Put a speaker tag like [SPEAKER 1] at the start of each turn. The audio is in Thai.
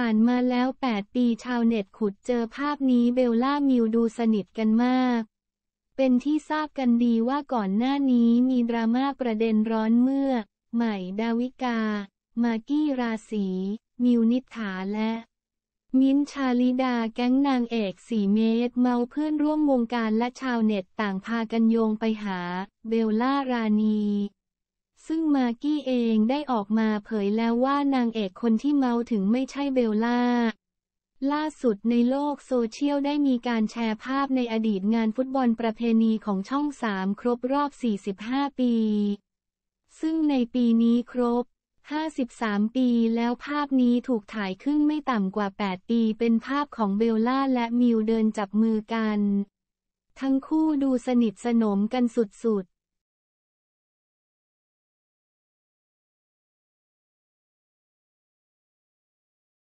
[SPEAKER 1] ผ่านมาแล้ว 8 ปี ชาวเน็ตขุดเจอภาพนี้เบลล่า มิวดูสนิทกันมาก เป็นที่ทราบกันดีว่าก่อนหน้านี้มีดราม่าประเด็นร้อนเมื่อ ใหม่ดาวิกา มากกี้ราศีมิวนิฐาและ มิ้นชาลิดาแก๊งนางเอกสี่เมตรเมาเพื่อนร่วมวงการและชาวเน็ตต่างพากันโยงไปหา เบลล่าราณีซึ่งมากี้เองได้ออกมาเผยแล้วว่านางเอกคนที่เมาถึงไม่ใช่เบลล่า ล่าสุดในโลกโซเชียลได้มีการแชร์ภาพในอดีตงานฟุตบอลประเพณีของช่องสามครบรอบ 45 ปี ซึ่งในปีนี้ครบ 53 ปีแล้วภาพนี้ถูกถ่ายขึ้นไม่ต่ำกว่า 8 ปีเป็นภาพของเบลล่าและมิวเดินจับมือกัน ทั้งคู่ดูสนิทสนมกันสุด